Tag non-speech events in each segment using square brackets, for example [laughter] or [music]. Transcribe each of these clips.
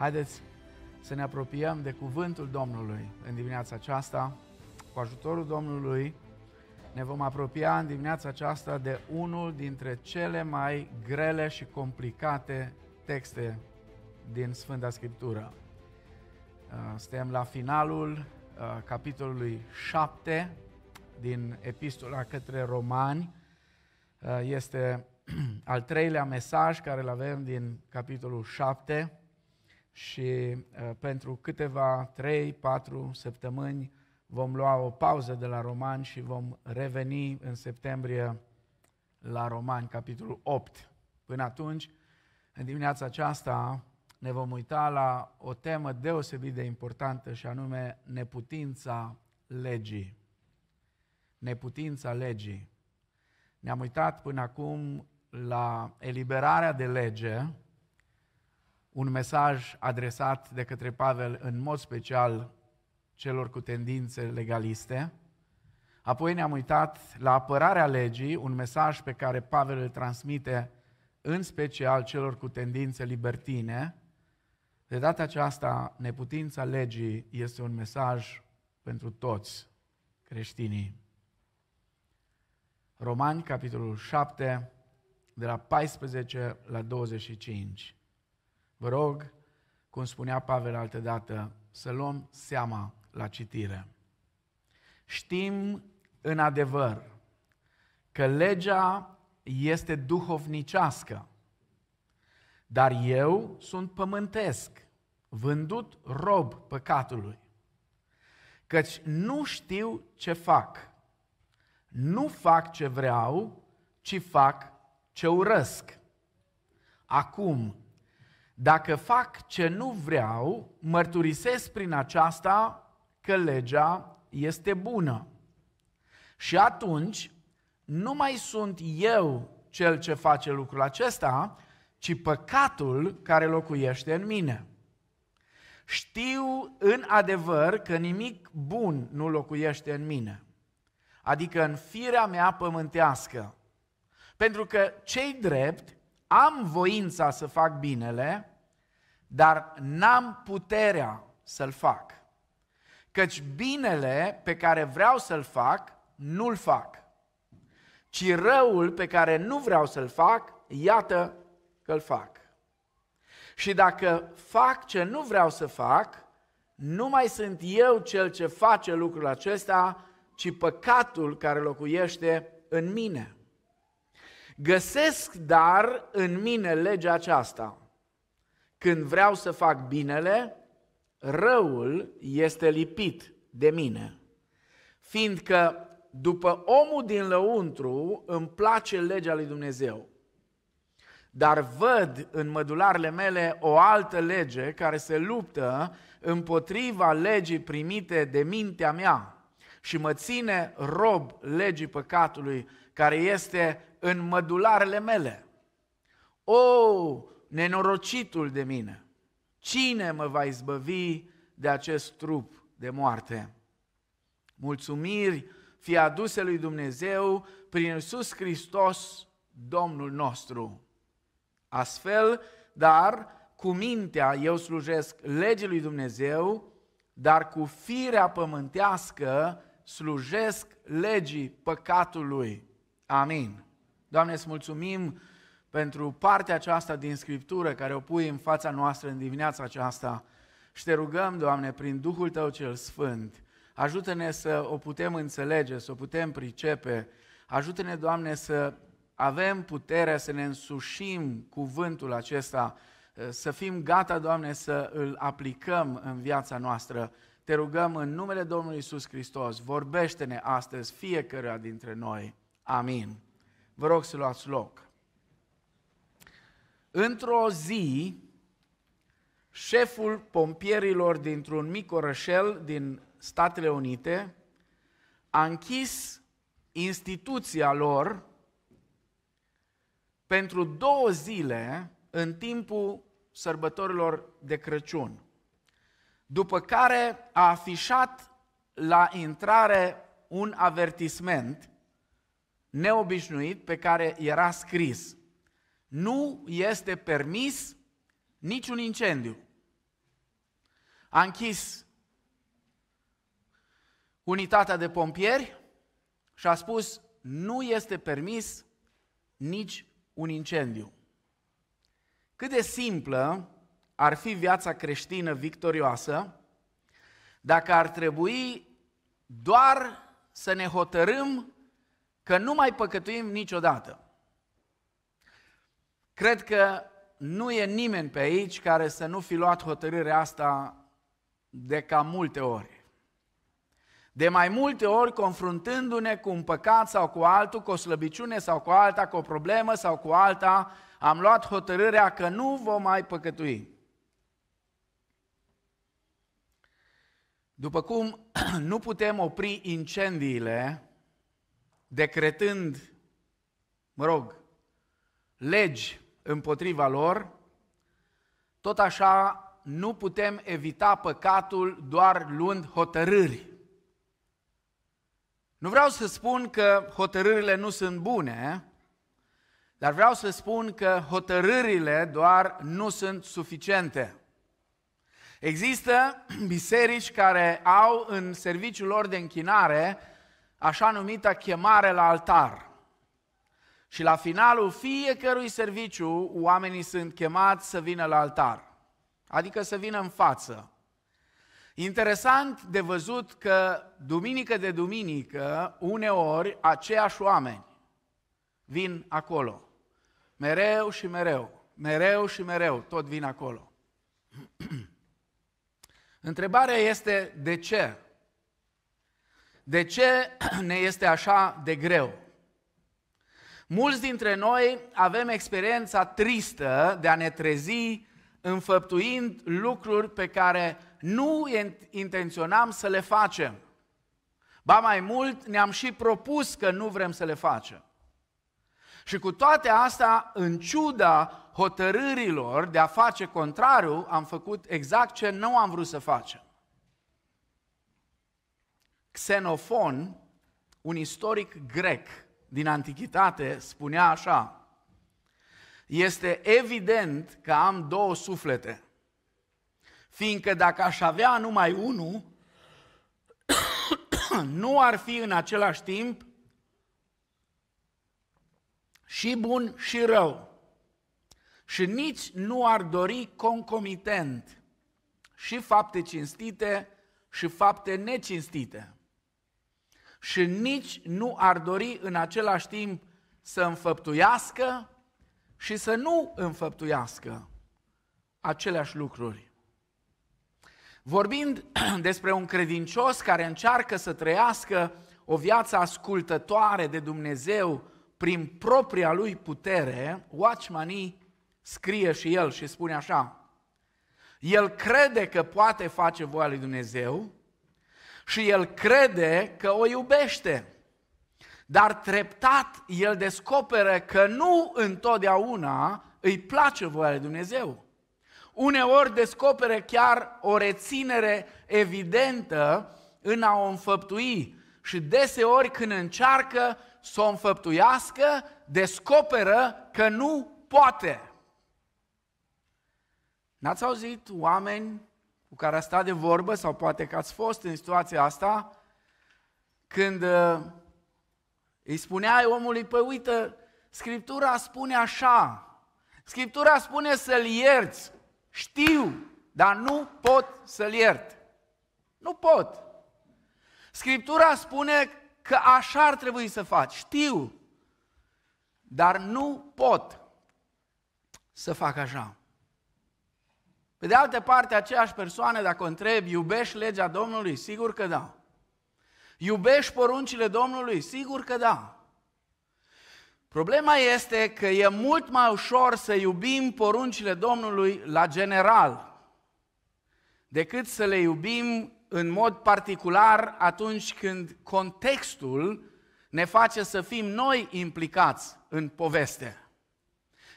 Haideți să ne apropiem de cuvântul Domnului în dimineața aceasta. Cu ajutorul Domnului ne vom apropia în dimineața aceasta de unul dintre cele mai grele și complicate texte din Sfânta Scriptură. Uh, suntem la finalul uh, capitolului 7 din epistola către romani. Uh, este [clears throat] al treilea mesaj care îl avem din capitolul 7 și uh, pentru câteva 3-4 săptămâni vom lua o pauză de la Romani și vom reveni în septembrie la Romani, capitolul 8. Până atunci, în dimineața aceasta, ne vom uita la o temă deosebit de importantă și anume neputința legii. Neputința legii. Ne-am uitat până acum la eliberarea de lege, un mesaj adresat de către Pavel în mod special celor cu tendințe legaliste. Apoi ne-am uitat la apărarea legii, un mesaj pe care Pavel îl transmite în special celor cu tendințe libertine. De data aceasta, neputința legii este un mesaj pentru toți creștinii. Romani, capitolul 7, de la 14 la 25. Vă rog, cum spunea Pavel altădată, să luăm seama la citire. Știm în adevăr că legea este duhovnicească, dar eu sunt pământesc, vândut rob păcatului. Căci nu știu ce fac. Nu fac ce vreau, ci fac ce urăsc. Acum dacă fac ce nu vreau, mărturisesc prin aceasta că legea este bună. Și atunci, nu mai sunt eu cel ce face lucrul acesta, ci păcatul care locuiește în mine. Știu în adevăr că nimic bun nu locuiește în mine, adică în firea mea pământească. Pentru că cei drept am voința să fac binele, dar n-am puterea să-l fac. Căci binele pe care vreau să-l fac, nu-l fac. Ci răul pe care nu vreau să-l fac, iată că-l fac. Și dacă fac ce nu vreau să fac, nu mai sunt eu cel ce face lucrul acesta, ci păcatul care locuiește în mine. Găsesc dar în mine legea aceasta. Când vreau să fac binele, răul este lipit de mine. Fiindcă după omul din lăuntru îmi place legea lui Dumnezeu. Dar văd în mădularele mele o altă lege care se luptă împotriva legii primite de mintea mea și mă ține rob legii păcatului care este în mădularele mele. O, oh, nenorocitul de mine, cine mă va izbăvi de acest trup de moarte? Mulțumiri fie aduse lui Dumnezeu prin Iisus Hristos, Domnul nostru. Astfel, dar cu mintea eu slujesc legii lui Dumnezeu, dar cu firea pământească slujesc legii păcatului. Amin. Doamne, îți mulțumim pentru partea aceasta din Scriptură care o pui în fața noastră în dimineața aceasta și te rugăm, Doamne, prin Duhul Tău cel Sfânt, ajută-ne să o putem înțelege, să o putem pricepe, ajută-ne, Doamne, să avem puterea să ne însușim cuvântul acesta, să fim gata, Doamne, să îl aplicăm în viața noastră. Te rugăm în numele Domnului Isus Hristos, vorbește-ne astăzi fiecare dintre noi. Amin. Vă rog să luați loc. Într-o zi, șeful pompierilor dintr-un mic orășel din Statele Unite a închis instituția lor pentru două zile în timpul sărbătorilor de Crăciun. După care a afișat la intrare un avertisment neobișnuit pe care era scris – nu este permis niciun incendiu. A închis unitatea de pompieri și a spus nu este permis nici un incendiu. Cât de simplă ar fi viața creștină victorioasă dacă ar trebui doar să ne hotărâm că nu mai păcătuim niciodată. Cred că nu e nimeni pe aici care să nu fi luat hotărârea asta de ca multe ori. De mai multe ori, confruntându-ne cu un păcat sau cu altul, cu o slăbiciune sau cu alta, cu o problemă sau cu alta, am luat hotărârea că nu vom mai păcătui. După cum [clears throat] nu putem opri incendiile decretând, mă rog, legi împotriva lor, tot așa nu putem evita păcatul doar luând hotărâri. Nu vreau să spun că hotărârile nu sunt bune, dar vreau să spun că hotărârile doar nu sunt suficiente. Există [clears throat] biserici care au în serviciul lor de închinare așa numita chemare la altar – și la finalul fiecărui serviciu, oamenii sunt chemați să vină la altar, adică să vină în față. Interesant de văzut că duminică de duminică, uneori, aceiași oameni vin acolo. Mereu și mereu, mereu și mereu, tot vin acolo. [clears throat] Întrebarea este de ce? De ce ne este așa de greu? Mulți dintre noi avem experiența tristă de a ne trezi înfăptuind lucruri pe care nu intenționam să le facem. Ba mai mult, ne-am și propus că nu vrem să le facem. Și cu toate astea, în ciuda hotărârilor de a face contrariu, am făcut exact ce nu am vrut să facem. Xenofon, un istoric grec, din Antichitate spunea așa, este evident că am două suflete, fiindcă dacă aș avea numai unul, [coughs] nu ar fi în același timp și bun și rău. Și nici nu ar dori concomitent și fapte cinstite și fapte necinstite și nici nu ar dori în același timp să înfăptuiască și să nu înfăptuiască aceleași lucruri. Vorbind [clears throat] despre un credincios care încearcă să trăiască o viață ascultătoare de Dumnezeu prin propria lui putere, Watchmanii scrie și el și spune așa, el crede că poate face voia lui Dumnezeu, și el crede că o iubește. Dar treptat el descoperă că nu întotdeauna îi place voia lui Dumnezeu. Uneori descoperă chiar o reținere evidentă în a o înfăptui și deseori când încearcă să o înfăptuiască, descoperă că nu poate. N-ați auzit oameni cu care a stat de vorbă, sau poate că ați fost în situația asta, când uh, îi spuneai omului, păi uite, Scriptura spune așa, Scriptura spune să-l ierți, știu, dar nu pot să-l iert. Nu pot. Scriptura spune că așa ar trebui să faci, știu, dar nu pot să fac așa. Pe de altă parte, aceeași persoană, dacă o întreb, iubești legea Domnului? Sigur că da. Iubești poruncile Domnului? Sigur că da. Problema este că e mult mai ușor să iubim poruncile Domnului la general decât să le iubim în mod particular atunci când contextul ne face să fim noi implicați în poveste.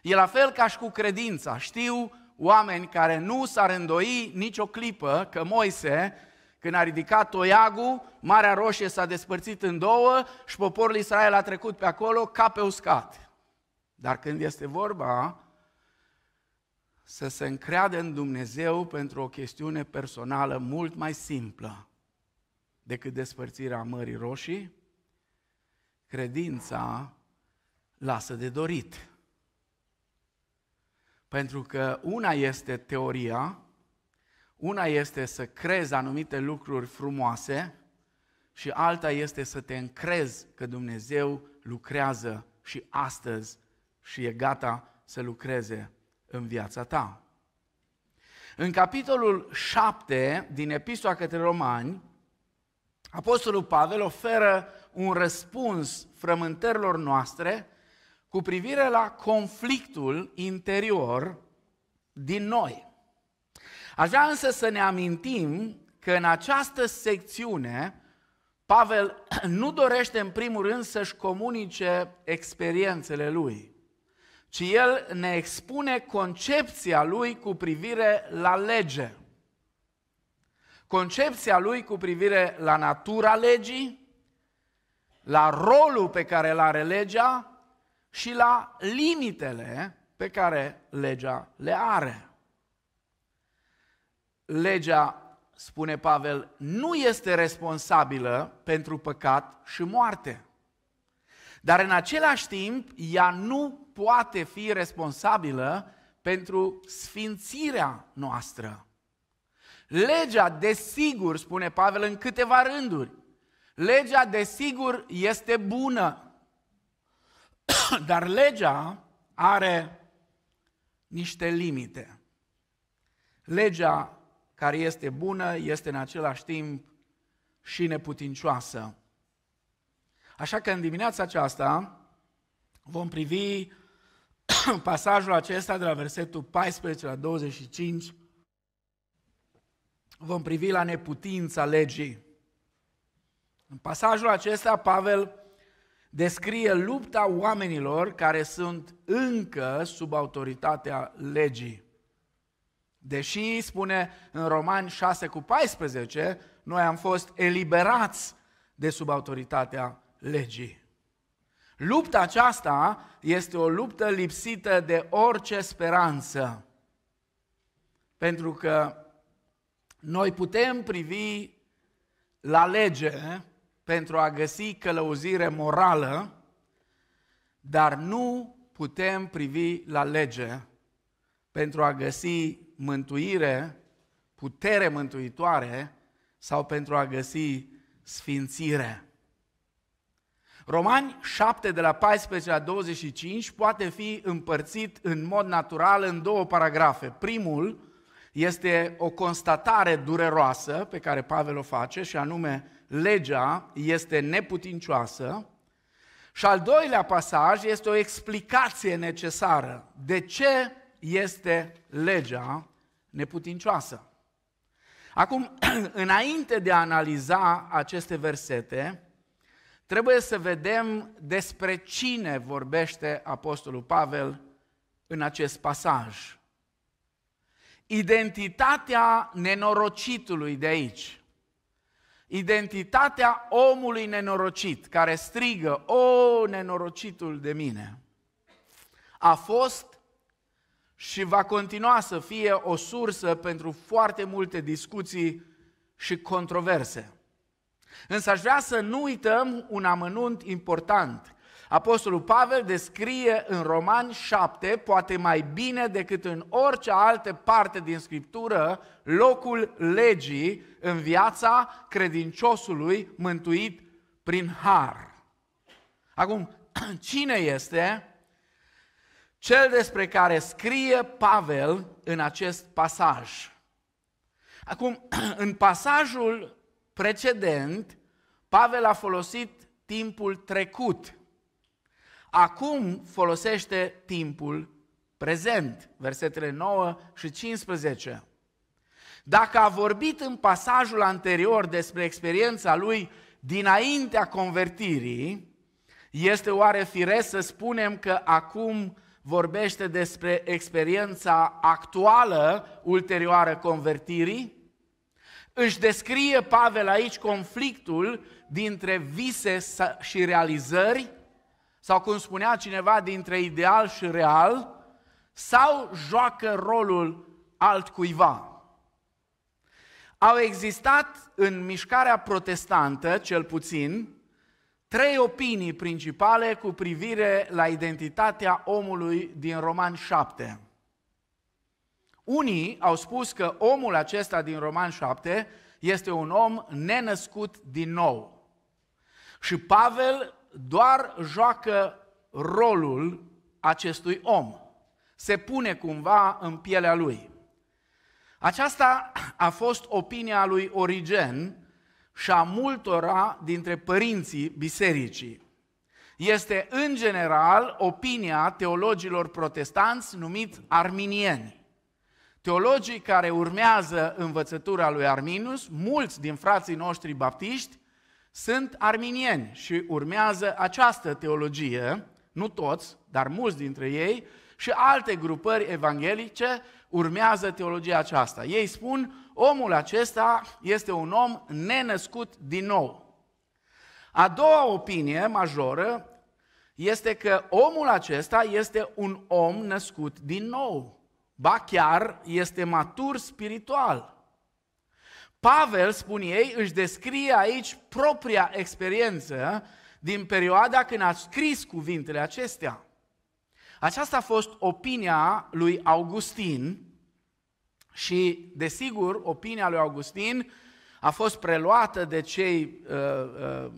E la fel ca și cu credința. Știu oameni care nu s-ar îndoi nicio clipă că Moise, când a ridicat toiagul, Marea Roșie s-a despărțit în două și poporul Israel a trecut pe acolo ca pe uscat. Dar când este vorba să se încreadă în Dumnezeu pentru o chestiune personală mult mai simplă decât despărțirea Mării Roșii, credința lasă de dorit. Pentru că una este teoria, una este să crezi anumite lucruri frumoase și alta este să te încrezi că Dumnezeu lucrează și astăzi și e gata să lucreze în viața ta. În capitolul 7 din Epistola către Romani, Apostolul Pavel oferă un răspuns frământărilor noastre cu privire la conflictul interior din noi. Aș vrea însă să ne amintim că în această secțiune Pavel [clears throat] nu dorește în primul rând să-și comunice experiențele lui, ci el ne expune concepția lui cu privire la lege. Concepția lui cu privire la natura legii, la rolul pe care îl are legea și la limitele pe care legea le are. Legea, spune Pavel, nu este responsabilă pentru păcat și moarte. Dar în același timp, ea nu poate fi responsabilă pentru sfințirea noastră. Legea, desigur, spune Pavel în câteva rânduri, legea, desigur, este bună. [coughs] Dar legea are niște limite. Legea care este bună este în același timp și neputincioasă. Așa că în dimineața aceasta vom privi [coughs] pasajul acesta de la versetul 14 la 25, vom privi la neputința legii. În pasajul acesta, Pavel descrie lupta oamenilor care sunt încă sub autoritatea legii. Deși, spune în Romani 6 cu 14, noi am fost eliberați de sub autoritatea legii. Lupta aceasta este o luptă lipsită de orice speranță. Pentru că noi putem privi la lege pentru a găsi călăuzire morală, dar nu putem privi la lege pentru a găsi mântuire, putere mântuitoare sau pentru a găsi sfințire. Romani 7 de la 14 la 25 poate fi împărțit în mod natural în două paragrafe. Primul, este o constatare dureroasă pe care Pavel o face și anume legea este neputincioasă. Și al doilea pasaj este o explicație necesară de ce este legea neputincioasă. Acum, [clears throat] înainte de a analiza aceste versete, trebuie să vedem despre cine vorbește Apostolul Pavel în acest pasaj identitatea nenorocitului de aici. Identitatea omului nenorocit care strigă, o, nenorocitul de mine, a fost și va continua să fie o sursă pentru foarte multe discuții și controverse. Însă aș vrea să nu uităm un amănunt important Apostolul Pavel descrie în Romani 7, poate mai bine decât în orice altă parte din Scriptură, locul legii în viața credinciosului mântuit prin har. Acum, [clears throat] cine este cel despre care scrie Pavel în acest pasaj? Acum, [clears throat] în pasajul precedent, Pavel a folosit timpul trecut acum folosește timpul prezent, versetele 9 și 15. Dacă a vorbit în pasajul anterior despre experiența lui dinaintea convertirii, este oare firesc să spunem că acum vorbește despre experiența actuală, ulterioară convertirii? Își descrie Pavel aici conflictul dintre vise și realizări, sau cum spunea cineva dintre ideal și real, sau joacă rolul altcuiva. Au existat în mișcarea protestantă, cel puțin, trei opinii principale cu privire la identitatea omului din Roman 7. Unii au spus că omul acesta din Roman 7 este un om nenăscut din nou. Și Pavel doar joacă rolul acestui om. Se pune cumva în pielea lui. Aceasta a fost opinia lui Origen și a multora dintre părinții bisericii. Este în general opinia teologilor protestanți numit arminieni. Teologii care urmează învățătura lui Arminius, mulți din frații noștri baptiști, sunt arminieni și urmează această teologie, nu toți, dar mulți dintre ei, și alte grupări evanghelice urmează teologia aceasta. Ei spun, omul acesta este un om nenăscut din nou. A doua opinie majoră este că omul acesta este un om născut din nou. Ba chiar este matur spiritual. Pavel, spun ei, își descrie aici propria experiență din perioada când a scris cuvintele acestea. Aceasta a fost opinia lui Augustin și, desigur, opinia lui Augustin a fost preluată de cei uh, uh,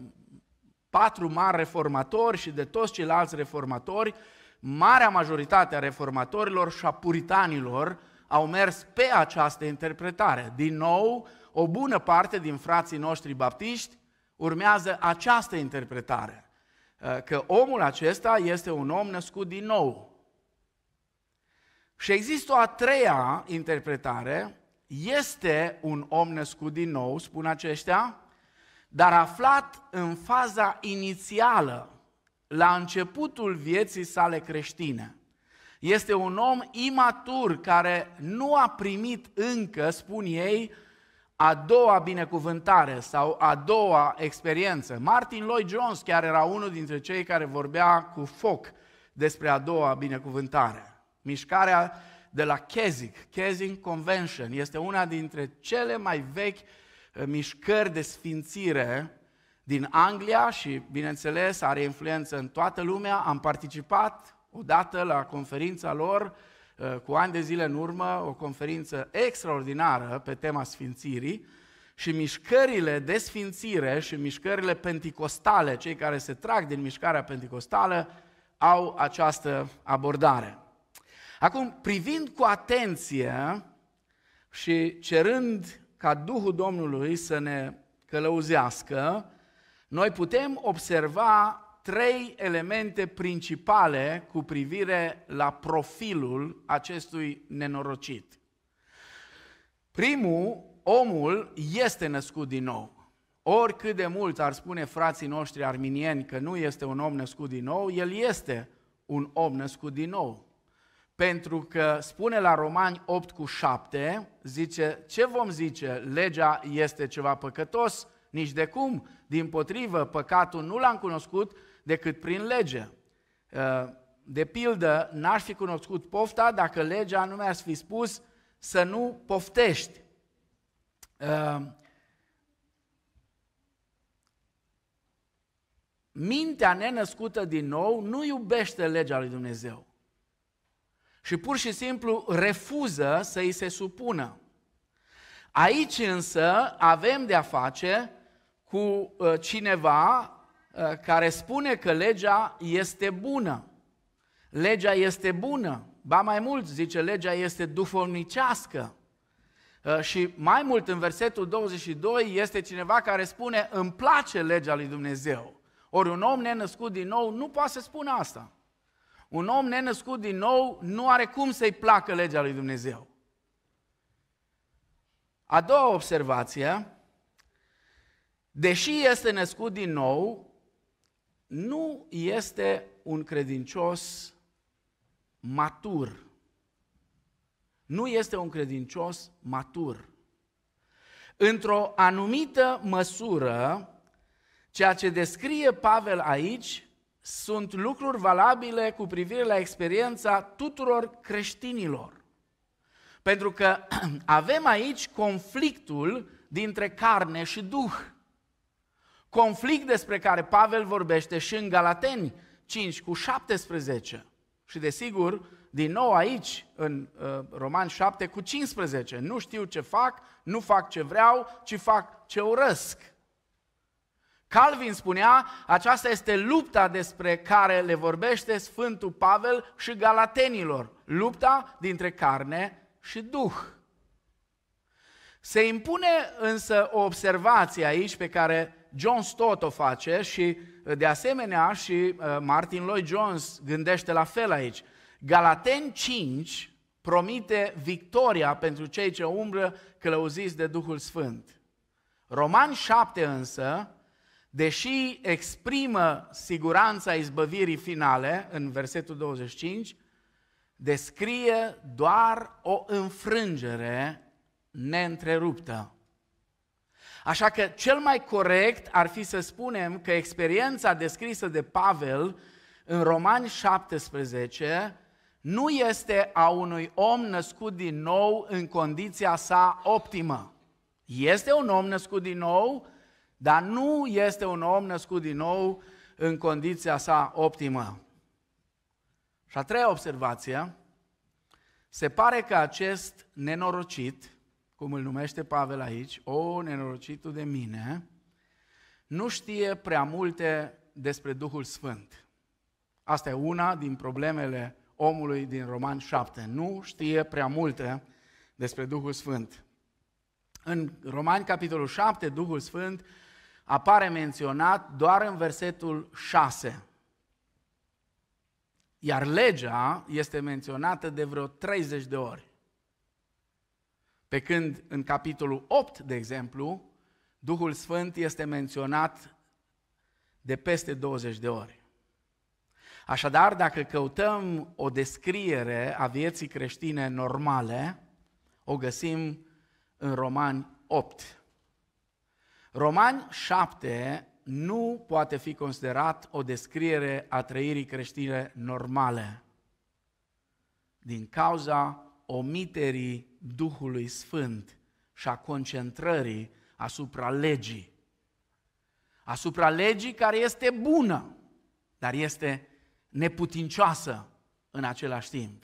patru mari reformatori și de toți ceilalți reformatori. Marea majoritate a reformatorilor și a puritanilor au mers pe această interpretare. Din nou, o bună parte din frații noștri baptiști urmează această interpretare, uh, că omul acesta este un om născut din nou. Și există o a treia interpretare, este un om născut din nou, spun aceștia, dar aflat în faza inițială, la începutul vieții sale creștine. Este un om imatur care nu a primit încă, spun ei, a doua binecuvântare sau a doua experiență. Martin Lloyd-Jones chiar era unul dintre cei care vorbea cu foc despre a doua binecuvântare. Mișcarea de la Keswick, Keswick Convention, este una dintre cele mai vechi eh, mișcări de sfințire din Anglia și, bineînțeles, are influență în toată lumea. Am participat odată la conferința lor Eh, cu ani de zile în urmă o conferință extraordinară pe tema sfințirii și mișcările de sfințire și mișcările penticostale, cei care se trag din mișcarea penticostală, au această abordare. Acum, privind cu atenție și cerând ca Duhul Domnului să ne călăuzească, noi putem observa trei elemente principale cu privire la profilul acestui nenorocit. Primul, omul este născut din nou. Oricât de mult ar spune frații noștri arminieni că nu este un om născut din nou, el este un om născut din nou. Pentru că spune la Romani 8 cu 7, zice, ce vom zice? Legea este ceva păcătos? Nici de cum. Din potrivă, păcatul nu l-am cunoscut decât prin lege. Uh, de pildă, n-aș fi cunoscut pofta dacă legea nu mi-ar fi spus să nu poftești. Uh, mintea nenăscută din nou nu iubește legea lui Dumnezeu și pur și simplu refuză să îi se supună. Aici însă avem de-a face cu uh, cineva Eh, care spune că legea este bună. Legea este bună, ba mai mult zice, legea este duhovnicească. Eh, și mai mult în versetul 22 este cineva care spune, îmi place legea lui Dumnezeu. Ori un om nenăscut din nou nu poate să spună asta. Un om nenăscut din nou nu are cum să-i placă legea lui Dumnezeu. A doua observație, deși este născut din nou, nu este un credincios matur. Nu este un credincios matur. Într-o anumită măsură, ceea ce descrie Pavel aici sunt lucruri valabile cu privire la experiența tuturor creștinilor. Pentru că [clears throat] avem aici conflictul dintre carne și duh conflict despre care Pavel vorbește și în Galateni 5 cu 17. Și desigur, din nou aici, în uh, Romani Roman 7 cu 15, nu știu ce fac, nu fac ce vreau, ci fac ce urăsc. Calvin spunea, aceasta este lupta despre care le vorbește Sfântul Pavel și Galatenilor, lupta dintre carne și duh. Se impune însă o observație aici pe care John Stott o face și uh, de asemenea și uh, Martin Lloyd-Jones gândește la fel aici. Galaten 5 promite victoria pentru cei ce umbră călăuziți de Duhul Sfânt. Roman 7 însă, deși exprimă siguranța izbăvirii finale în versetul 25, descrie doar o înfrângere neîntreruptă. Așa că cel mai corect ar fi să spunem că experiența descrisă de Pavel în Romani 17 nu este a unui om născut din nou în condiția sa optimă. Este un om născut din nou, dar nu este un om născut din nou în condiția sa optimă. Și a treia observație, se pare că acest nenorocit cum îl numește Pavel aici, o nenorocitul de mine, nu știe prea multe despre Duhul Sfânt. Asta e una din problemele omului din Roman 7. Nu știe prea multe despre Duhul Sfânt. În Roman capitolul 7, Duhul Sfânt apare menționat doar în versetul 6. Iar legea este menționată de vreo 30 de ori. Pe când în capitolul 8, de exemplu, Duhul Sfânt este menționat de peste 20 de ori. Așadar, dacă căutăm o descriere a vieții creștine normale, o găsim în Romani 8. Romani 7 nu poate fi considerat o descriere a trăirii creștine normale din cauza omiterii Duhului Sfânt și a concentrării asupra legii. Asupra legii care este bună, dar este neputincioasă în același timp.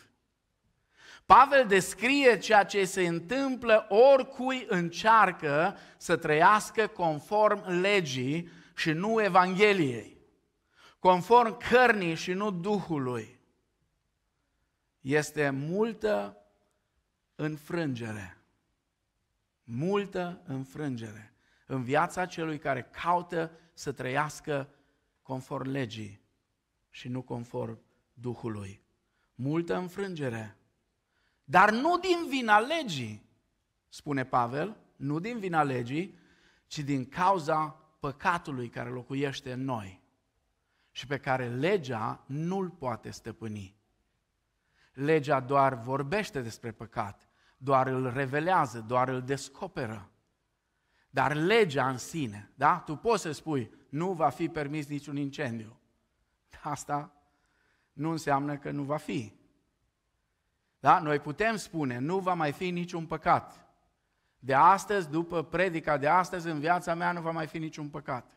Pavel descrie ceea ce se întâmplă oricui încearcă să trăiască conform legii și nu Evangheliei, conform cărnii și nu Duhului. Este multă înfrângere. Multă înfrângere în viața celui care caută să trăiască conform legii și nu conform Duhului. Multă înfrângere. Dar nu din vina legii, spune Pavel, nu din vina legii, ci din cauza păcatului care locuiește în noi și pe care legea nu-l poate stăpâni. Legea doar vorbește despre păcat, doar îl revelează, doar îl descoperă. Dar legea în sine, da? Tu poți să spui, nu va fi permis niciun incendiu. Asta nu înseamnă că nu va fi. Da? Noi putem spune, nu va mai fi niciun păcat. De astăzi, după predica de astăzi, în viața mea nu va mai fi niciun păcat.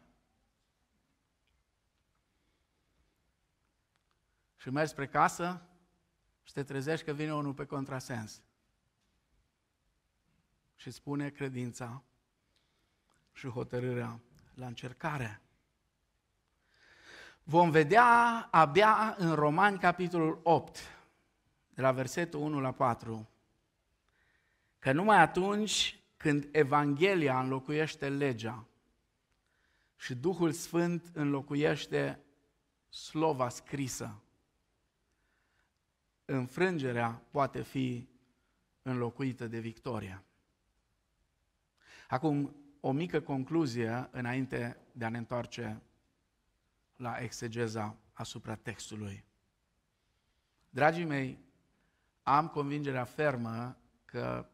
Și mergi spre casă și te trezești că vine unul pe contrasens și spune credința și hotărârea la încercare. Vom vedea abia în Romani, capitolul 8, de la versetul 1 la 4, că numai atunci când Evanghelia înlocuiește legea și Duhul Sfânt înlocuiește slova scrisă, înfrângerea poate fi înlocuită de victoria. Acum, o mică concluzie înainte de a ne întoarce la exegeza asupra textului. Dragii mei, am convingerea fermă că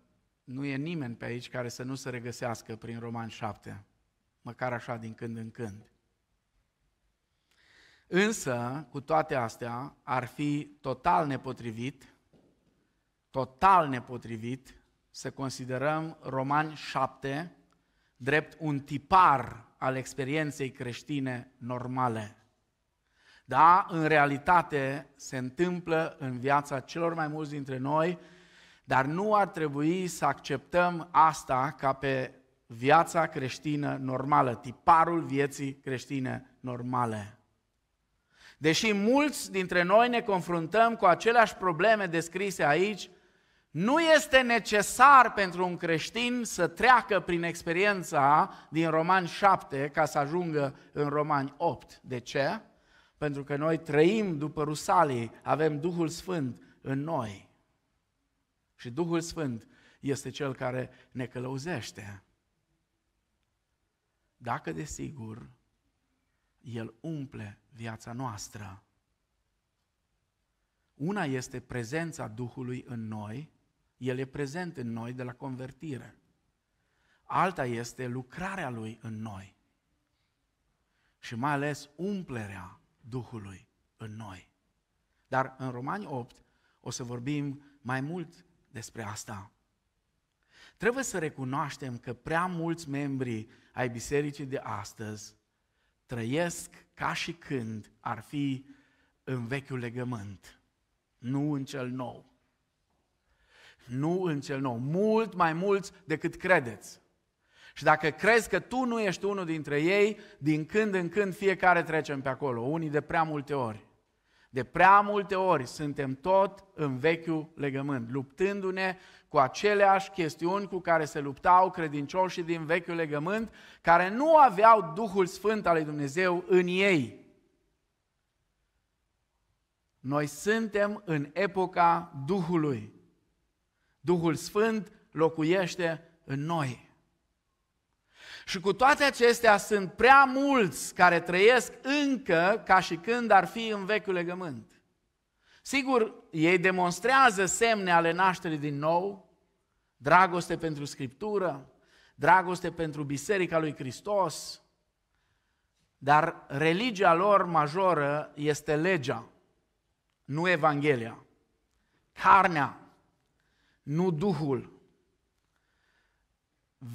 nu e nimeni pe aici care să nu se regăsească prin Roman 7, măcar așa din când în când. Însă, cu toate astea, ar fi total nepotrivit, total nepotrivit să considerăm Roman 7 drept un tipar al experienței creștine normale. Da, în realitate se întâmplă în viața celor mai mulți dintre noi, dar nu ar trebui să acceptăm asta ca pe viața creștină normală, tiparul vieții creștine normale. Deși mulți dintre noi ne confruntăm cu aceleași probleme descrise aici, nu este necesar pentru un creștin să treacă prin experiența din Romani 7 ca să ajungă în Romani 8. De ce? Pentru că noi trăim după Rusalii, avem Duhul Sfânt în noi. Și Duhul Sfânt este Cel care ne călăuzește. Dacă, desigur, El umple viața noastră. Una este prezența Duhului în noi el e prezent în noi de la convertire. Alta este lucrarea Lui în noi. Și mai ales umplerea Duhului în noi. Dar în Romani 8 o să vorbim mai mult despre asta. Trebuie să recunoaștem că prea mulți membri ai bisericii de astăzi trăiesc ca și când ar fi în vechiul legământ, nu în cel nou. Nu în cel nou, mult mai mulți decât credeți. Și dacă crezi că tu nu ești unul dintre ei, din când în când fiecare trecem pe acolo, unii de prea multe ori. De prea multe ori suntem tot în vechiul legământ, luptându-ne cu aceleași chestiuni cu care se luptau credincioșii din vechiul legământ, care nu aveau Duhul Sfânt al lui Dumnezeu în ei. Noi suntem în epoca Duhului. Duhul Sfânt locuiește în noi. Și cu toate acestea sunt prea mulți care trăiesc încă ca și când ar fi în vechiul legământ. Sigur, ei demonstrează semne ale nașterii din nou, dragoste pentru Scriptură, dragoste pentru Biserica lui Hristos, dar religia lor majoră este legea, nu Evanghelia. Carnea, nu Duhul.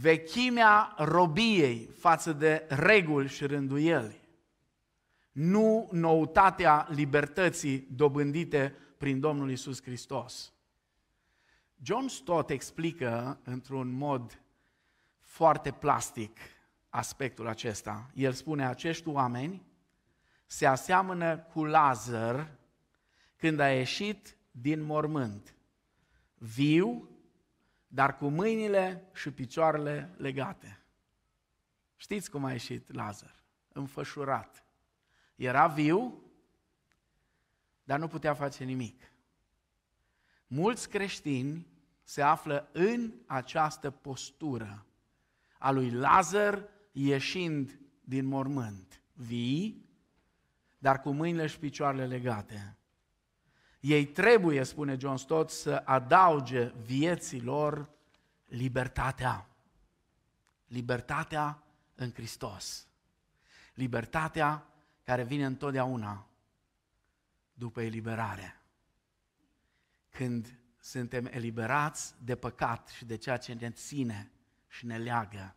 Vechimea robiei față de reguli și rânduieli, nu noutatea libertății dobândite prin Domnul Isus Hristos. John Stott explică într-un mod foarte plastic aspectul acesta. El spune, acești oameni se aseamănă cu Lazar când a ieșit din mormânt viu, dar cu mâinile și picioarele legate. Știți cum a ieșit Lazar? Înfășurat. Era viu, dar nu putea face nimic. Mulți creștini se află în această postură a lui Lazar ieșind din mormânt, vii, dar cu mâinile și picioarele legate. Ei trebuie, spune John Stott, să adauge lor libertatea. Libertatea în Hristos. Libertatea care vine întotdeauna după eliberare. Când suntem eliberați de păcat și de ceea ce ne ține și ne leagă,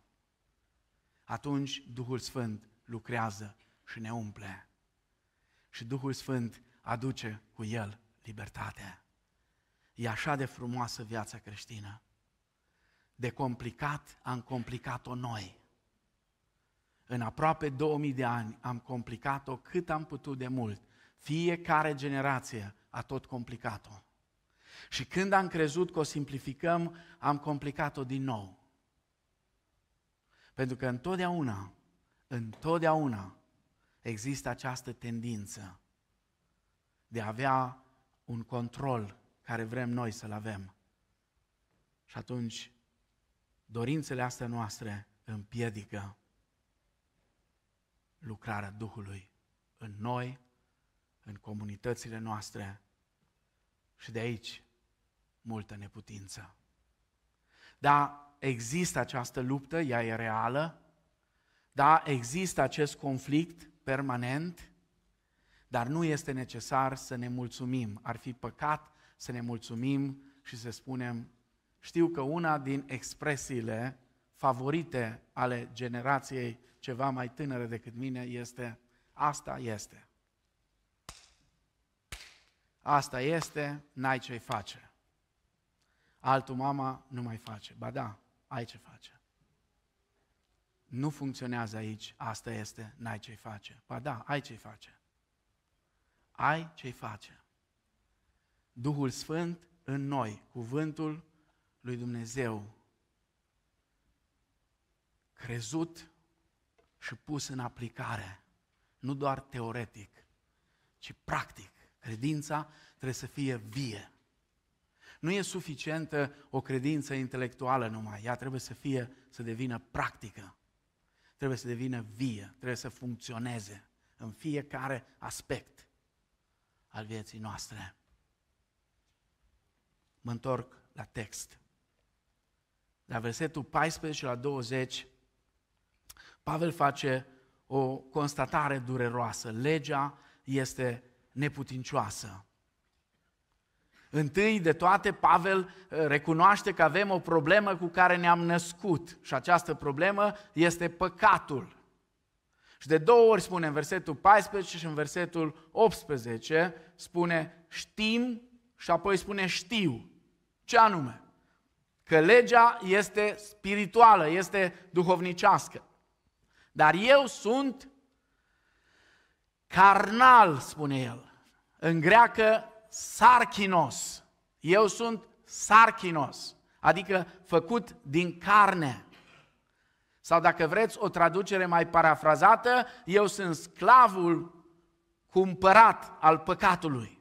atunci Duhul Sfânt lucrează și ne umple. Și Duhul Sfânt aduce cu El libertatea. E așa de frumoasă viața creștină. De complicat am complicat-o noi. În aproape 2000 de ani am complicat-o cât am putut de mult. Fiecare generație a tot complicat-o. Și când am crezut că o simplificăm, am complicat-o din nou. Pentru că întotdeauna, întotdeauna există această tendință de a avea un control care vrem noi să-l avem. Și atunci, dorințele astea noastre împiedică lucrarea Duhului în noi, în comunitățile noastre și de aici multă neputință. Da, există această luptă, ea e reală, da, există acest conflict permanent, dar nu este necesar să ne mulțumim. Ar fi păcat să ne mulțumim și să spunem, știu că una din expresiile favorite ale generației ceva mai tânără decât mine este asta este. Asta este, n-ai ce face. Altul mama nu mai face. Ba da, ai ce face. Nu funcționează aici, asta este, n-ai ce face. Ba da, ai ce face ai ce-i face. Duhul Sfânt în noi, cuvântul lui Dumnezeu, crezut și pus în aplicare, nu doar teoretic, ci practic. Credința trebuie să fie vie. Nu e suficientă o credință intelectuală numai, ea trebuie să fie, să devină practică. Trebuie să devină vie, trebuie să funcționeze în fiecare aspect al vieții noastre. Mă întorc la text. La versetul 14 la 20, Pavel face o constatare dureroasă. Legea este neputincioasă. Întâi de toate, Pavel uh, recunoaște că avem o problemă cu care ne-am născut și această problemă este păcatul. Și de două ori spune în versetul 14 și în versetul 18, spune știm și apoi spune știu. Ce anume? Că legea este spirituală, este duhovnicească. Dar eu sunt carnal, spune el. În greacă, sarkinos. Eu sunt sarkinos, adică făcut din carne. Sau dacă vreți o traducere mai parafrazată, eu sunt sclavul cumpărat al păcatului.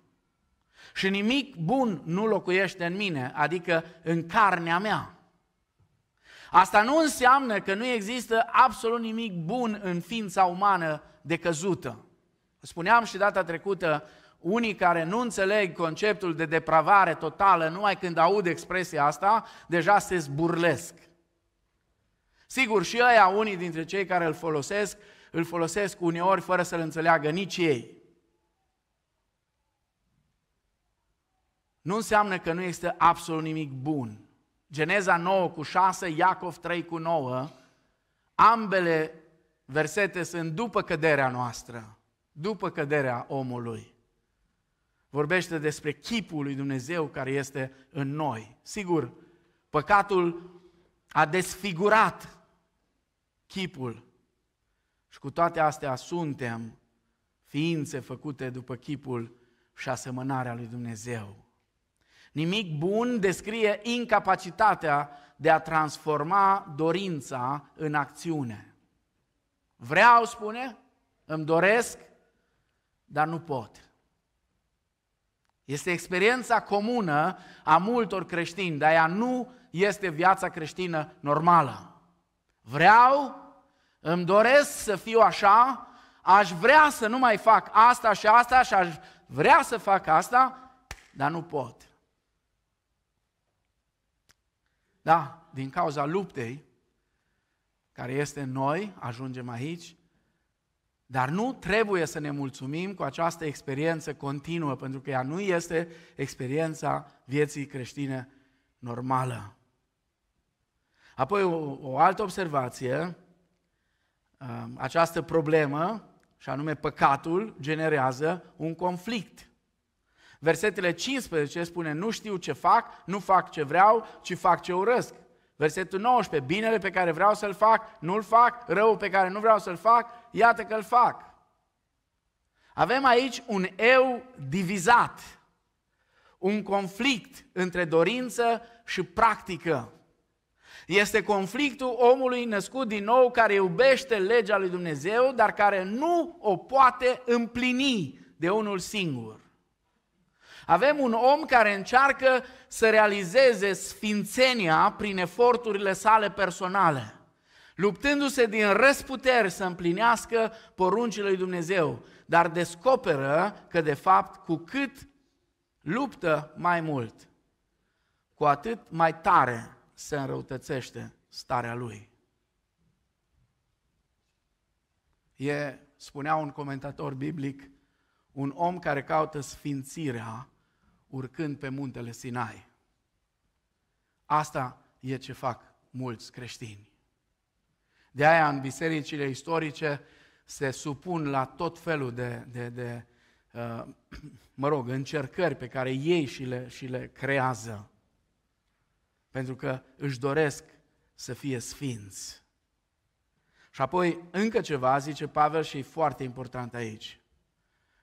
Și nimic bun nu locuiește în mine, adică în carnea mea. Asta nu înseamnă că nu există absolut nimic bun în ființa umană decăzută. Spuneam și data trecută, unii care nu înțeleg conceptul de depravare totală, numai când aud expresia asta, deja se zburlesc. Sigur, și ăia, unii dintre cei care îl folosesc, îl folosesc uneori fără să-l înțeleagă nici ei. Nu înseamnă că nu este absolut nimic bun. Geneza 9 cu 6, Iacov 3 cu 9, ambele versete sunt după căderea noastră, după căderea omului. Vorbește despre chipul lui Dumnezeu care este în noi. Sigur, păcatul a desfigurat chipul. Și cu toate astea suntem ființe făcute după chipul și asemănarea lui Dumnezeu. Nimic bun descrie incapacitatea de a transforma dorința în acțiune. Vreau, spune, îmi doresc, dar nu pot. Este experiența comună a multor creștini, dar ea nu este viața creștină normală vreau, îmi doresc să fiu așa, aș vrea să nu mai fac asta și asta și aș vrea să fac asta, dar nu pot. Da, din cauza luptei care este în noi, ajungem aici, dar nu trebuie să ne mulțumim cu această experiență continuă, pentru că ea nu este experiența vieții creștine normală. Apoi o, o altă observație, um, această problemă, și anume păcatul, generează un conflict. Versetele 15 spune, nu știu ce fac, nu fac ce vreau, ci fac ce urăsc. Versetul 19, binele pe care vreau să-l fac, nu-l fac, răul pe care nu vreau să-l fac, iată că-l fac. Avem aici un eu divizat, un conflict între dorință și practică. Este conflictul omului născut din nou care iubește legea lui Dumnezeu, dar care nu o poate împlini de unul singur. Avem un om care încearcă să realizeze sfințenia prin eforturile sale personale, luptându-se din răsputeri să împlinească poruncile lui Dumnezeu, dar descoperă că, de fapt, cu cât luptă mai mult, cu atât mai tare se înrăutățește starea lui. E, spunea un comentator biblic, un om care caută sfințirea urcând pe muntele Sinai. Asta e ce fac mulți creștini. De aia în bisericile istorice se supun la tot felul de, de, de uh, [clears throat] mă rog, încercări pe care ei și le, și le creează pentru că își doresc să fie sfinți. Și apoi încă ceva, zice Pavel și e foarte important aici.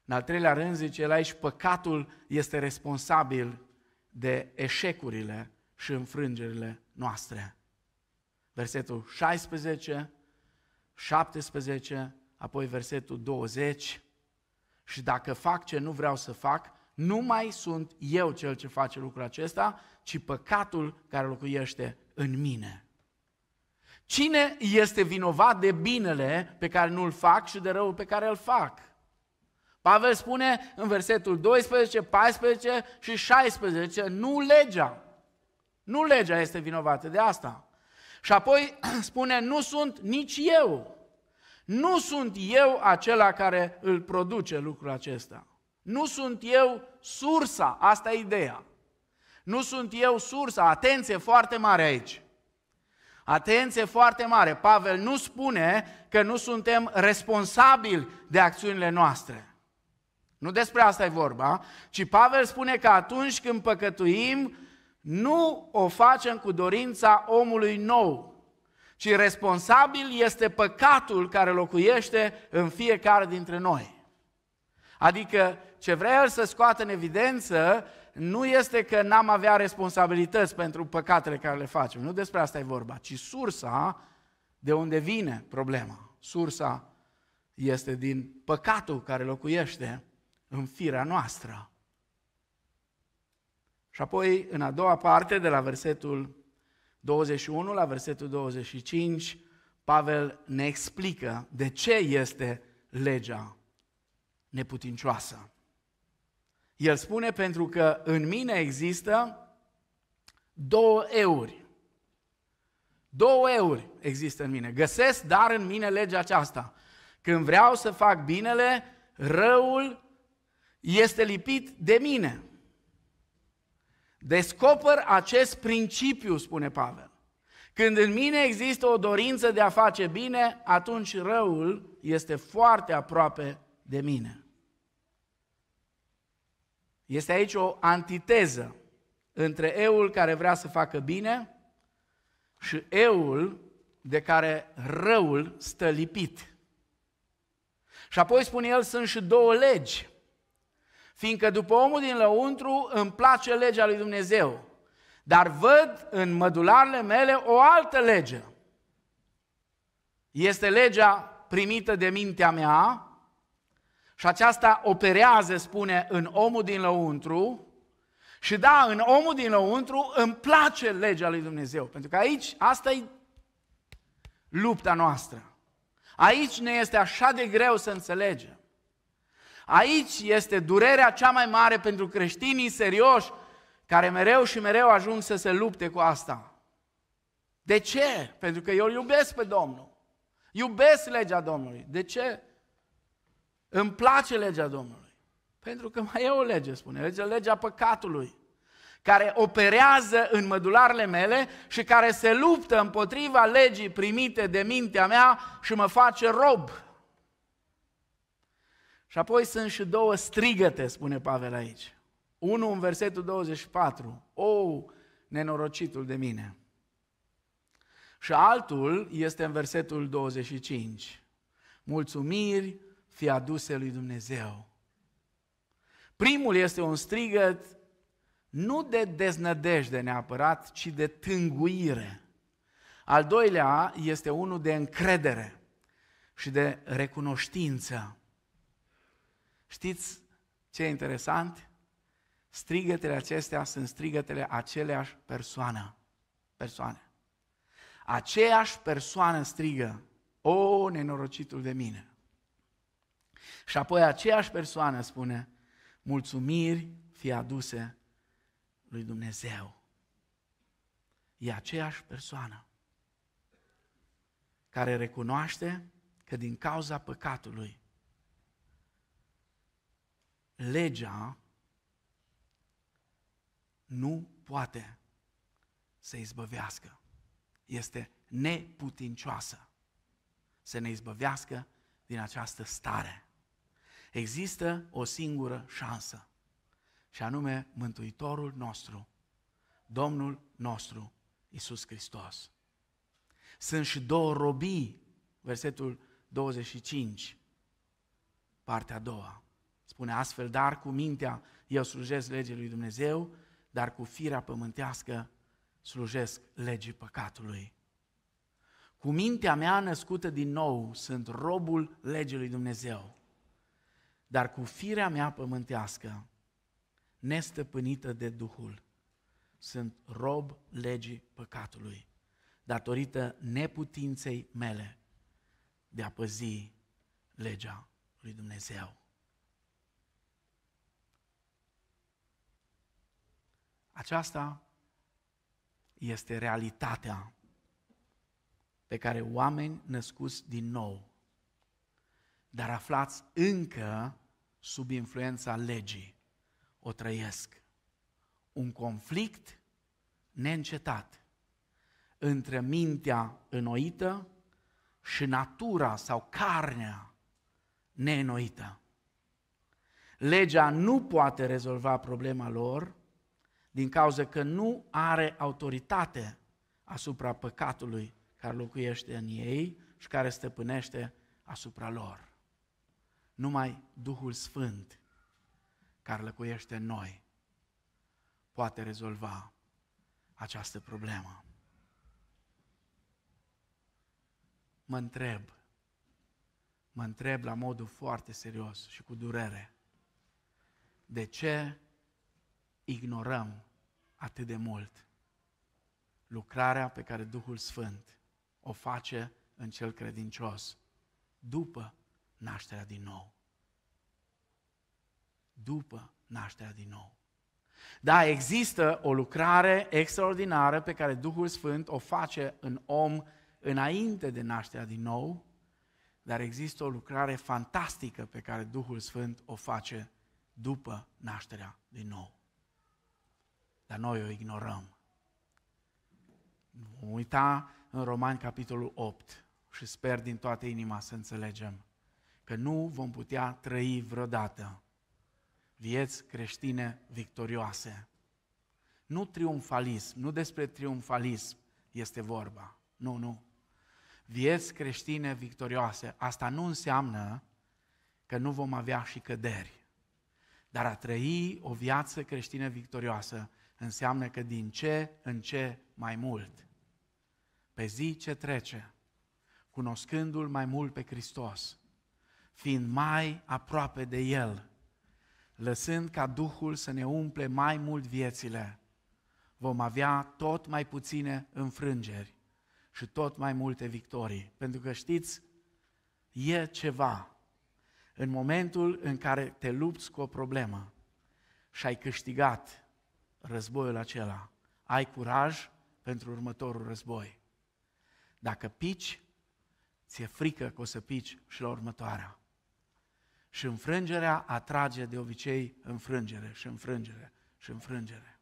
În al treilea rând, zice el aici, păcatul este responsabil de eșecurile și înfrângerile noastre. Versetul 16, 17, apoi versetul 20. Și dacă fac ce nu vreau să fac, nu mai sunt eu cel ce face lucrul acesta, ci păcatul care locuiește în mine. Cine este vinovat de binele pe care nu-l fac și de răul pe care îl fac? Pavel spune în versetul 12, 14 și 16, nu legea. Nu legea este vinovată de asta. Și apoi [clears throat] spune, nu sunt nici eu. Nu sunt eu acela care îl produce lucrul acesta. Nu sunt eu sursa, asta e ideea. Nu sunt eu sursa. Atenție foarte mare aici. Atenție foarte mare. Pavel nu spune că nu suntem responsabili de acțiunile noastre. Nu despre asta e vorba, ci Pavel spune că atunci când păcătuim, nu o facem cu dorința omului nou, ci responsabil este păcatul care locuiește în fiecare dintre noi. Adică ce vrea el să scoată în evidență nu este că n-am avea responsabilități pentru păcatele care le facem, nu despre asta e vorba, ci sursa de unde vine problema. Sursa este din păcatul care locuiește în firea noastră. Și apoi, în a doua parte, de la versetul 21 la versetul 25, Pavel ne explică de ce este legea neputincioasă. El spune pentru că în mine există două euri. Două euri există în mine. Găsesc dar în mine legea aceasta. Când vreau să fac binele, răul este lipit de mine. Descoper acest principiu, spune Pavel. Când în mine există o dorință de a face bine, atunci răul este foarte aproape de mine. Este aici o antiteză între euul care vrea să facă bine și euul de care răul stă lipit. Și apoi spune el, sunt și două legi. Fiindcă după omul din lăuntru îmi place legea lui Dumnezeu, dar văd în mădularele mele o altă lege. Este legea primită de mintea mea, și aceasta operează, spune, în omul din lăuntru. Și da, în omul din lăuntru îmi place legea lui Dumnezeu. Pentru că aici, asta e lupta noastră. Aici ne este așa de greu să înțelegem. Aici este durerea cea mai mare pentru creștinii serioși care mereu și mereu ajung să se lupte cu asta. De ce? Pentru că eu iubesc pe Domnul. Iubesc legea Domnului. De ce? Îmi place legea Domnului. Pentru că mai e o lege, spune, legea, legea păcatului, care operează în mădularele mele și care se luptă împotriva legii primite de mintea mea și mă face rob. Și apoi sunt și două strigăte, spune Pavel aici. Unul în versetul 24, o, nenorocitul de mine. Și altul este în versetul 25, mulțumiri, fie aduse lui Dumnezeu. Primul este un strigăt nu de deznădejde neapărat, ci de tânguire. Al doilea este unul de încredere și de recunoștință. Știți ce e interesant? Strigătele acestea sunt strigătele aceleași persoană, persoane. Aceeași persoană strigă, o, nenorocitul de mine! Și apoi aceeași persoană spune, mulțumiri fie aduse lui Dumnezeu. E aceeași persoană care recunoaște că din cauza păcatului legea nu poate să izbăvească. Este neputincioasă să ne izbăvească din această stare. Există o singură șansă, și anume Mântuitorul nostru, Domnul nostru, Isus Hristos. Sunt și două robii, versetul 25, partea a doua. Spune astfel, dar cu mintea eu slujesc legii lui Dumnezeu, dar cu firea pământească slujesc legii păcatului. Cu mintea mea născută din nou sunt robul legii lui Dumnezeu dar cu firea mea pământească, nestăpânită de Duhul, sunt rob legii păcatului, datorită neputinței mele de a păzi legea lui Dumnezeu. Aceasta este realitatea pe care oameni născuți din nou dar aflați încă sub influența legii. O trăiesc. Un conflict neîncetat între mintea înnoită și natura sau carnea neînnoită. Legea nu poate rezolva problema lor din cauza că nu are autoritate asupra păcatului care locuiește în ei și care stăpânește asupra lor. Numai Duhul Sfânt care lăcuiește în noi poate rezolva această problemă. Mă întreb, mă întreb la modul foarte serios și cu durere, de ce ignorăm atât de mult lucrarea pe care Duhul Sfânt o face în cel credincios după nașterea din nou. După nașterea din nou. Da, există o lucrare extraordinară pe care Duhul Sfânt o face în om înainte de nașterea din nou, dar există o lucrare fantastică pe care Duhul Sfânt o face după nașterea din nou. Dar noi o ignorăm. Nu uita în Romani capitolul 8 și sper din toată inima să înțelegem că nu vom putea trăi vreodată vieți creștine victorioase. Nu triumfalism, nu despre triumfalism este vorba. Nu, nu. Vieți creștine victorioase, asta nu înseamnă că nu vom avea și căderi. Dar a trăi o viață creștină victorioasă înseamnă că din ce în ce mai mult, pe zi ce trece, cunoscându-L mai mult pe Hristos, fiind mai aproape de El, lăsând ca Duhul să ne umple mai mult viețile, vom avea tot mai puține înfrângeri și tot mai multe victorii. Pentru că știți, e ceva în momentul în care te lupți cu o problemă și ai câștigat războiul acela, ai curaj pentru următorul război. Dacă pici, ți-e frică că o să pici și la următoarea. Și înfrângerea atrage de obicei înfrângere și înfrângere și înfrângere.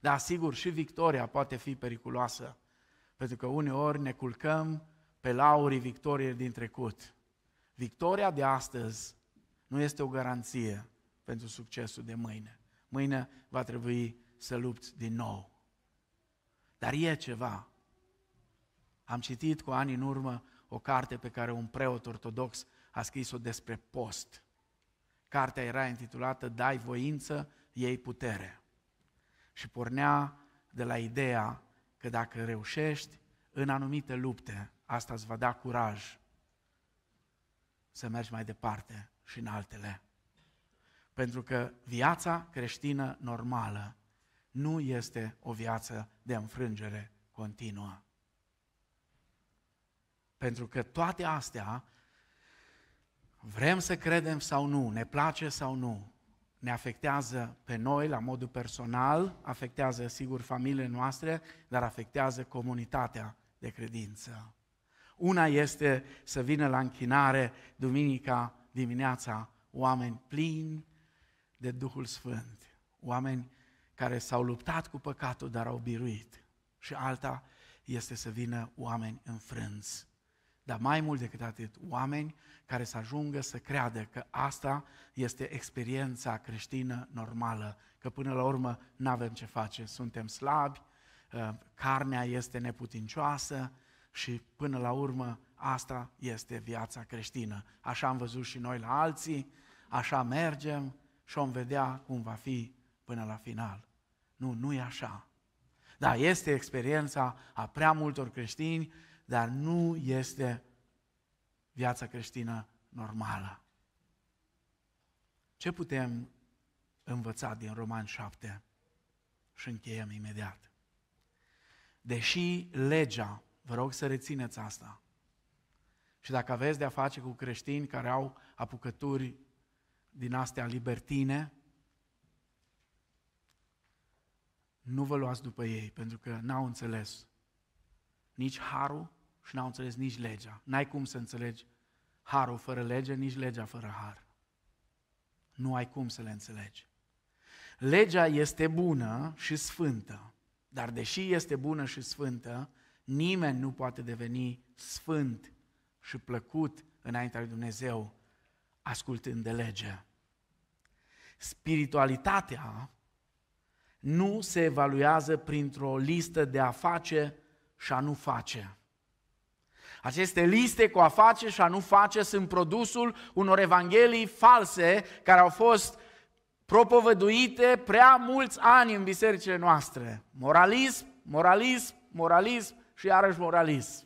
Dar sigur, și victoria poate fi periculoasă, pentru că uneori ne culcăm pe laurii victoriei din trecut. Victoria de astăzi nu este o garanție pentru succesul de mâine. Mâine va trebui să lupți din nou. Dar e ceva. Am citit cu ani în urmă o carte pe care un preot ortodox a scris-o despre post. Cartea era intitulată Dai voință, ei putere. Și pornea de la ideea că dacă reușești în anumite lupte, asta îți va da curaj să mergi mai departe și în altele. Pentru că viața creștină normală nu este o viață de înfrângere continuă. Pentru că toate astea Vrem să credem sau nu, ne place sau nu, ne afectează pe noi la modul personal, afectează sigur familiile noastre, dar afectează comunitatea de credință. Una este să vină la închinare duminica dimineața oameni plini de Duhul Sfânt, oameni care s-au luptat cu păcatul, dar au biruit. Și alta este să vină oameni înfrânți dar mai mult decât atât, oameni care să ajungă să creadă că asta este experiența creștină normală, că până la urmă nu avem ce face, suntem slabi, uh, carnea este neputincioasă și până la urmă asta este viața creștină. Așa am văzut și noi la alții, așa mergem și vom vedea cum va fi până la final. Nu, nu e așa. Da, este experiența a prea multor creștini dar nu este viața creștină normală. Ce putem învăța din Roman 7? Și încheiem imediat. Deși legea, vă rog să rețineți asta, și dacă aveți de-a face cu creștini care au apucături din astea libertine, nu vă luați după ei, pentru că n-au înțeles nici harul, și n-au înțeles nici legea. N-ai cum să înțelegi harul fără lege, nici legea fără har. Nu ai cum să le înțelegi. Legea este bună și sfântă, dar deși este bună și sfântă, nimeni nu poate deveni sfânt și plăcut înaintea lui Dumnezeu ascultând de lege. Spiritualitatea nu se evaluează printr-o listă de a face și a nu face. Aceste liste cu a face și a nu face sunt produsul unor evanghelii false care au fost propovăduite prea mulți ani în bisericile noastre. Moralism, moralism, moralism și iarăși moralism.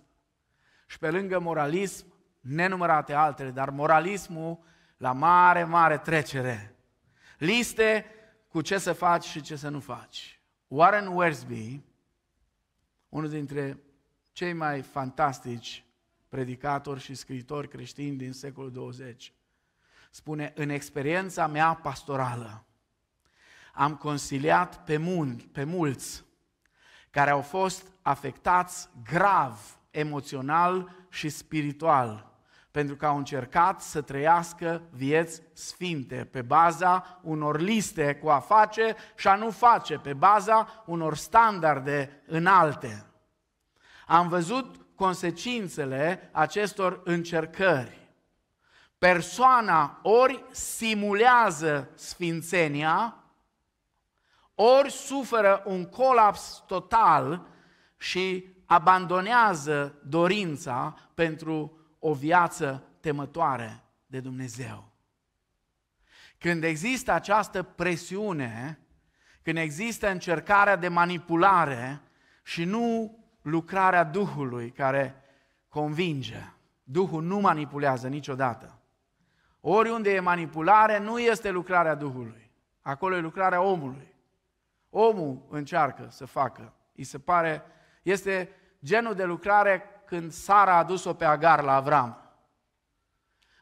Și pe lângă moralism, nenumărate altele, dar moralismul la mare, mare trecere. Liste cu ce să faci și ce să nu faci. Warren Wiersbe, unul dintre cei mai fantastici predicatori și scritori creștini din secolul 20. Spune, în experiența mea pastorală, am consiliat pe, mun, pe mulți care au fost afectați grav, emoțional și spiritual, pentru că au încercat să trăiască vieți sfinte pe baza unor liste cu a face și a nu face, pe baza unor standarde înalte. Am văzut consecințele acestor încercări. Persoana ori simulează sfințenia, ori suferă un colaps total și abandonează dorința pentru o viață temătoare de Dumnezeu. Când există această presiune, când există încercarea de manipulare și nu lucrarea Duhului care convinge. Duhul nu manipulează niciodată. Oriunde e manipulare, nu este lucrarea Duhului. Acolo e lucrarea omului. Omul încearcă să facă. Îi se pare, este genul de lucrare când Sara a adus-o pe Agar la Avram.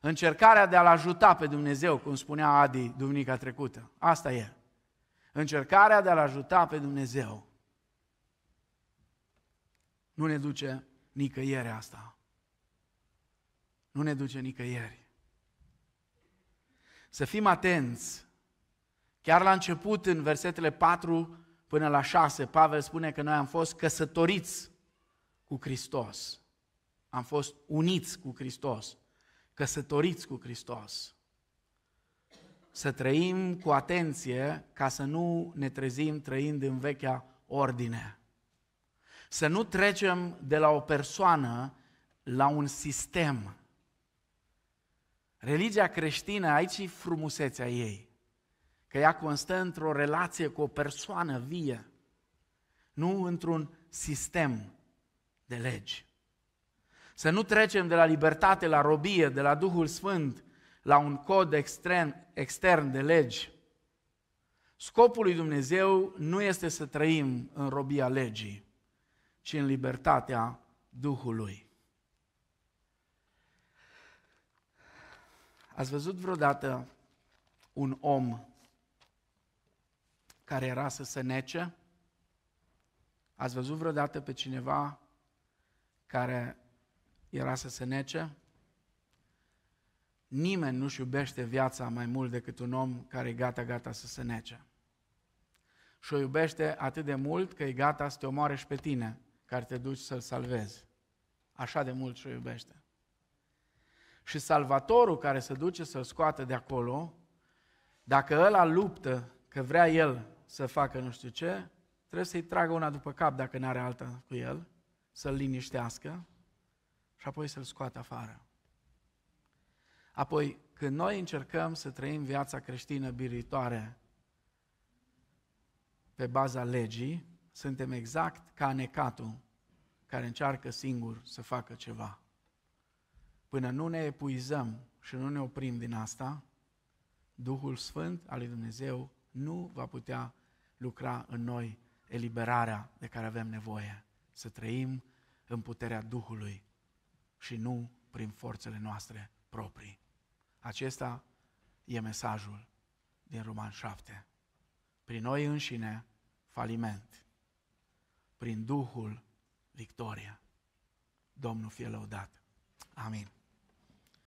Încercarea de a-L ajuta pe Dumnezeu, cum spunea Adi duminica trecută. Asta e. Încercarea de a-L ajuta pe Dumnezeu nu ne duce nicăieri asta. Nu ne duce nicăieri. Să fim atenți. Chiar la început, în versetele 4 până la 6, Pavel spune că noi am fost căsătoriți cu Hristos. Am fost uniți cu Hristos, căsătoriți cu Hristos. Să trăim cu atenție ca să nu ne trezim trăind în vechea ordine. Să nu trecem de la o persoană la un sistem. Religia creștină, aici e frumusețea ei, că ea constă într-o relație cu o persoană vie, nu într-un sistem de legi. Să nu trecem de la libertate la robie, de la Duhul Sfânt la un cod extern, extern de legi. Scopul lui Dumnezeu nu este să trăim în robia legii, ci în libertatea Duhului. Ați văzut vreodată un om care era să se nece? Ați văzut vreodată pe cineva care era să se nece? Nimeni nu-și iubește viața mai mult decât un om care e gata, gata să se nece. Și o iubește atât de mult că e gata să te omoare și pe tine care te duci să-l salvezi. Așa de mult și-o iubește. Și salvatorul care se duce să-l scoată de acolo, dacă ăla luptă că vrea el să facă nu știu ce, trebuie să-i tragă una după cap dacă nu are alta cu el, să-l liniștească și apoi să-l scoată afară. Apoi, când noi încercăm să trăim viața creștină biritoare pe baza legii, suntem exact ca necatul care încearcă singur să facă ceva. Până nu ne epuizăm și nu ne oprim din asta, Duhul Sfânt al lui Dumnezeu nu va putea lucra în noi eliberarea de care avem nevoie. Să trăim în puterea Duhului și nu prin forțele noastre proprii. Acesta e mesajul din Roman 7. Prin noi înșine, faliment prin Duhul victoria. Domnul fie lăudat. Amin.